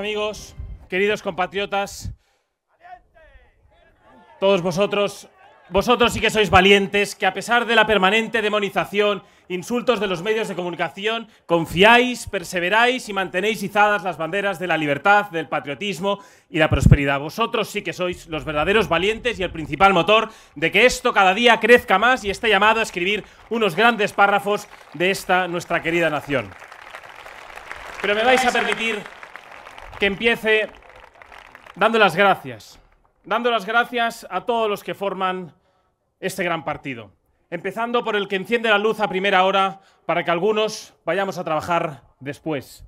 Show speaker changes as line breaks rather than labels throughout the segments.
amigos, queridos compatriotas, todos vosotros, vosotros sí que sois valientes, que a pesar de la permanente demonización, insultos de los medios de comunicación, confiáis, perseveráis y mantenéis izadas las banderas de la libertad, del patriotismo y la prosperidad. Vosotros sí que sois los verdaderos valientes y el principal motor de que esto cada día crezca más y esté llamado a escribir unos grandes párrafos de esta nuestra querida nación. Pero me vais a permitir que empiece dando las gracias. Dando las gracias a todos los que forman este gran partido. Empezando por el que enciende la luz a primera hora para que algunos vayamos a trabajar después.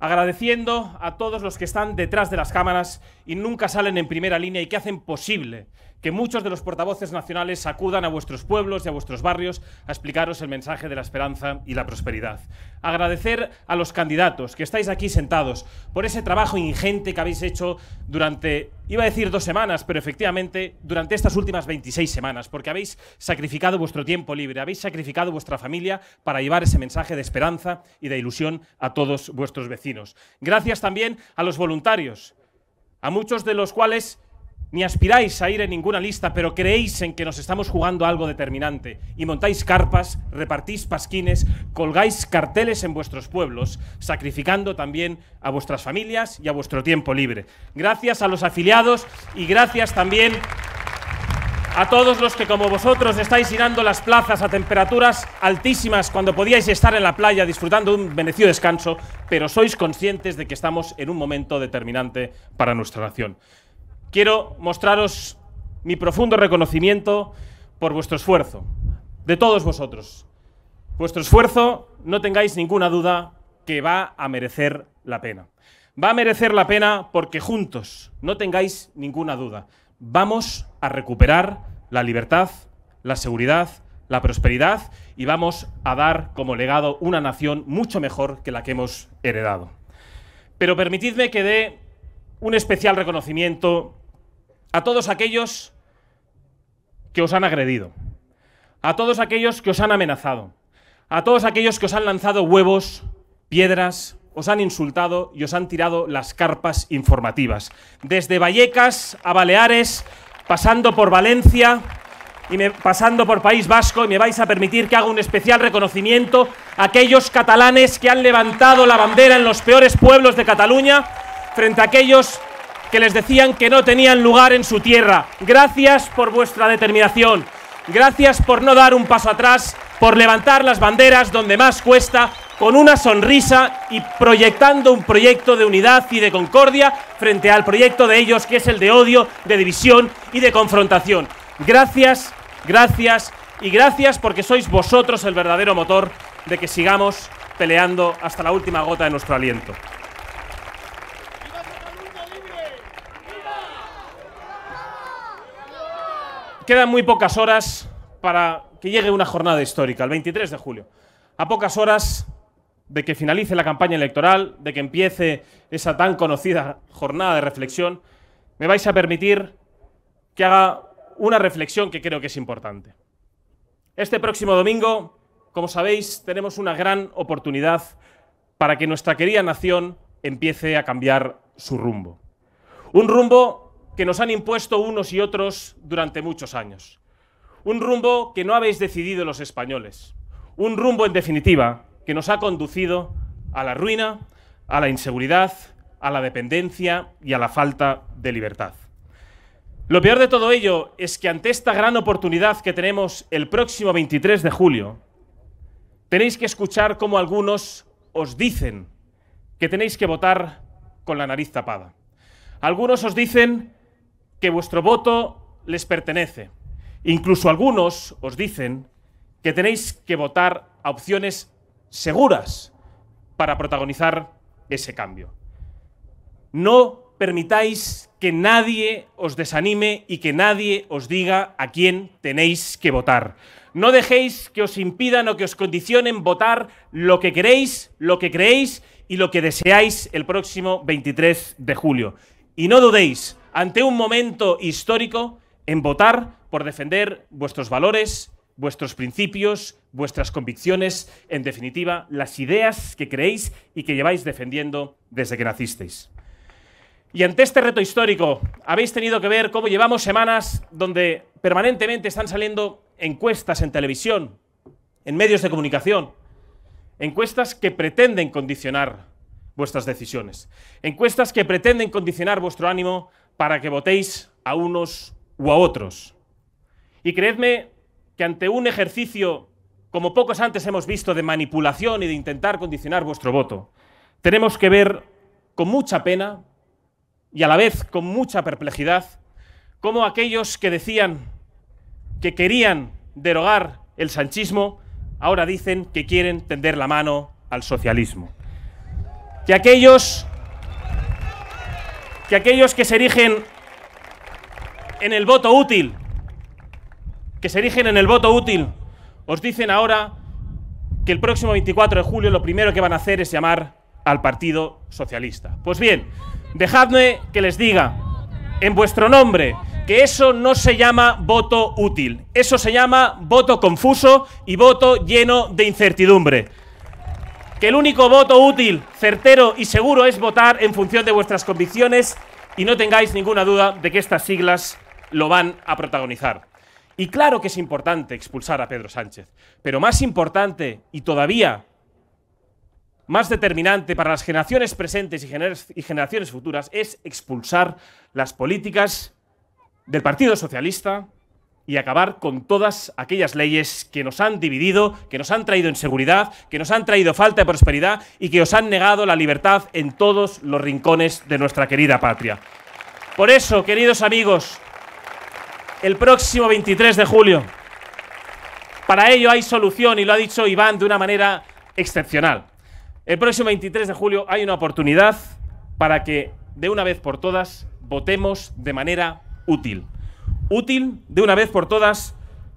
Agradeciendo a todos los que están detrás de las cámaras y nunca salen en primera línea y que hacen posible que muchos de los portavoces nacionales acudan a vuestros pueblos y a vuestros barrios a explicaros el mensaje de la esperanza y la prosperidad. Agradecer a los candidatos que estáis aquí sentados por ese trabajo ingente que habéis hecho durante, iba a decir dos semanas, pero efectivamente durante estas últimas 26 semanas, porque habéis sacrificado vuestro tiempo libre, habéis sacrificado vuestra familia para llevar ese mensaje de esperanza y de ilusión a todos vuestros vecinos. Gracias también a los voluntarios, a muchos de los cuales ni aspiráis a ir en ninguna lista, pero creéis en que nos estamos jugando algo determinante, y montáis carpas, repartís pasquines, colgáis carteles en vuestros pueblos, sacrificando también a vuestras familias y a vuestro tiempo libre. Gracias a los afiliados y gracias también a todos los que como vosotros estáis llenando las plazas a temperaturas altísimas cuando podíais estar en la playa disfrutando de un merecido descanso, pero sois conscientes de que estamos en un momento determinante para nuestra nación. Quiero mostraros mi profundo reconocimiento por vuestro esfuerzo, de todos vosotros. Vuestro esfuerzo, no tengáis ninguna duda, que va a merecer la pena. Va a merecer la pena porque juntos, no tengáis ninguna duda, vamos a recuperar la libertad, la seguridad, la prosperidad y vamos a dar como legado una nación mucho mejor que la que hemos heredado. Pero permitidme que dé un especial reconocimiento a todos aquellos que os han agredido, a todos aquellos que os han amenazado, a todos aquellos que os han lanzado huevos, piedras, os han insultado y os han tirado las carpas informativas. Desde Vallecas a Baleares, pasando por Valencia y pasando por País Vasco, y me vais a permitir que haga un especial reconocimiento a aquellos catalanes que han levantado la bandera en los peores pueblos de Cataluña frente a aquellos que les decían que no tenían lugar en su tierra. Gracias por vuestra determinación. Gracias por no dar un paso atrás, por levantar las banderas donde más cuesta, con una sonrisa y proyectando un proyecto de unidad y de concordia frente al proyecto de ellos que es el de odio, de división y de confrontación. Gracias, gracias y gracias porque sois vosotros el verdadero motor de que sigamos peleando hasta la última gota de nuestro aliento. quedan muy pocas horas para que llegue una jornada histórica, el 23 de julio. A pocas horas de que finalice la campaña electoral, de que empiece esa tan conocida jornada de reflexión, me vais a permitir que haga una reflexión que creo que es importante. Este próximo domingo, como sabéis, tenemos una gran oportunidad para que nuestra querida nación empiece a cambiar su rumbo. Un rumbo que nos han impuesto unos y otros durante muchos años. Un rumbo que no habéis decidido los españoles. Un rumbo, en definitiva, que nos ha conducido a la ruina, a la inseguridad, a la dependencia y a la falta de libertad. Lo peor de todo ello es que ante esta gran oportunidad que tenemos el próximo 23 de julio, tenéis que escuchar cómo algunos os dicen que tenéis que votar con la nariz tapada. Algunos os dicen que vuestro voto les pertenece. Incluso algunos os dicen que tenéis que votar a opciones seguras para protagonizar ese cambio. No permitáis que nadie os desanime y que nadie os diga a quién tenéis que votar. No dejéis que os impidan o que os condicionen votar lo que queréis, lo que creéis y lo que deseáis el próximo 23 de julio. Y no dudéis, ante un momento histórico en votar por defender vuestros valores, vuestros principios, vuestras convicciones, en definitiva, las ideas que creéis y que lleváis defendiendo desde que nacisteis. Y ante este reto histórico, habéis tenido que ver cómo llevamos semanas donde permanentemente están saliendo encuestas en televisión, en medios de comunicación, encuestas que pretenden condicionar vuestras decisiones, encuestas que pretenden condicionar vuestro ánimo para que votéis a unos u a otros. Y creedme que ante un ejercicio como pocos antes hemos visto de manipulación y de intentar condicionar vuestro voto, tenemos que ver con mucha pena y a la vez con mucha perplejidad cómo aquellos que decían que querían derogar el sanchismo ahora dicen que quieren tender la mano al socialismo. Que aquellos que aquellos que se erigen en el voto útil, que se erigen en el voto útil, os dicen ahora que el próximo 24 de julio lo primero que van a hacer es llamar al Partido Socialista. Pues bien, dejadme que les diga, en vuestro nombre, que eso no se llama voto útil, eso se llama voto confuso y voto lleno de incertidumbre que el único voto útil, certero y seguro es votar en función de vuestras convicciones y no tengáis ninguna duda de que estas siglas lo van a protagonizar. Y claro que es importante expulsar a Pedro Sánchez, pero más importante y todavía más determinante para las generaciones presentes y generaciones futuras es expulsar las políticas del Partido Socialista, y acabar con todas aquellas leyes que nos han dividido, que nos han traído inseguridad, que nos han traído falta de prosperidad y que os han negado la libertad en todos los rincones de nuestra querida patria. Por eso, queridos amigos, el próximo 23 de julio, para ello hay solución y lo ha dicho Iván de una manera excepcional. El próximo 23 de julio hay una oportunidad para que, de una vez por todas, votemos de manera útil útil de una vez por todas,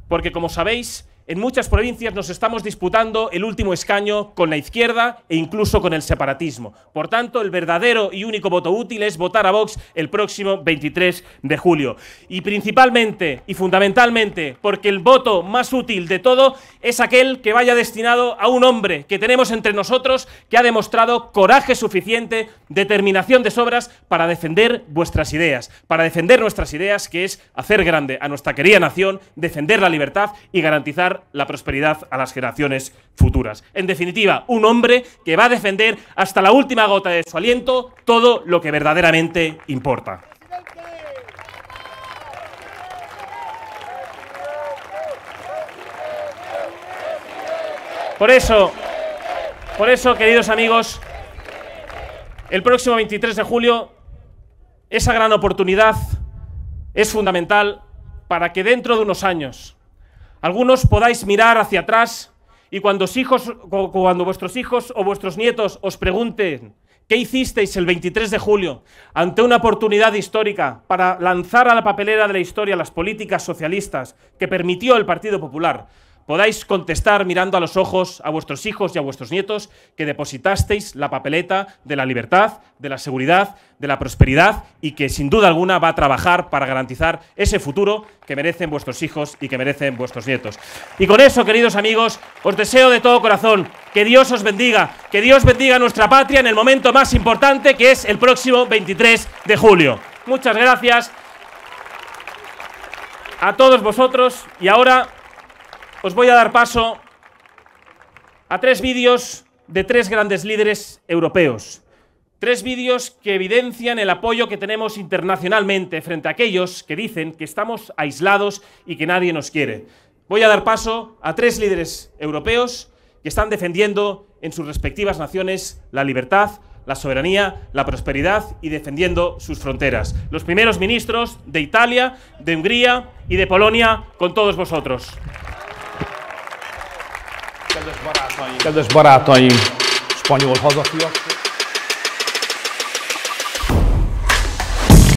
porque como sabéis, en muchas provincias nos estamos disputando el último escaño con la izquierda e incluso con el separatismo. Por tanto, el verdadero y único voto útil es votar a Vox el próximo 23 de julio. Y principalmente y fundamentalmente porque el voto más útil de todo es aquel que vaya destinado a un hombre que tenemos entre nosotros que ha demostrado coraje suficiente, determinación de sobras para defender vuestras ideas, para defender nuestras ideas que es hacer grande a nuestra querida nación, defender la libertad y garantizar la prosperidad a las generaciones futuras. En definitiva, un hombre que va a defender hasta la última gota de su aliento todo lo que verdaderamente importa. Por eso, por eso, queridos amigos, el próximo 23 de julio, esa gran oportunidad es fundamental para que dentro de unos años, algunos podáis mirar hacia atrás y cuando, vuestros hijos o vuestros nietos os pregunten ¿Qué hicisteis el 23 de julio ante una oportunidad histórica para lanzar a la papelera de la historia las políticas socialistas que permitió el Partido Popular? podáis contestar mirando a los ojos a vuestros hijos y a vuestros nietos que depositasteis la papeleta de la libertad, de la seguridad, de la prosperidad y que sin duda alguna va a trabajar para garantizar ese futuro que merecen vuestros hijos y que merecen vuestros nietos. Y con eso, queridos amigos, os deseo de todo corazón que Dios os bendiga, que Dios bendiga a nuestra patria en el momento más importante que es el próximo 23 de julio. Muchas gracias a todos vosotros y ahora os voy a dar paso a tres vídeos de tres grandes líderes europeos. Tres vídeos que evidencian el apoyo que tenemos internacionalmente frente a aquellos que dicen que estamos aislados y que nadie nos quiere. Voy a dar paso a tres líderes europeos que están defendiendo en sus respectivas naciones la libertad, la soberanía, la prosperidad y defendiendo sus fronteras. Los primeros ministros de Italia, de Hungría y de Polonia, con todos vosotros. barátaim. Kedves barátaim, spanyol hazafiak.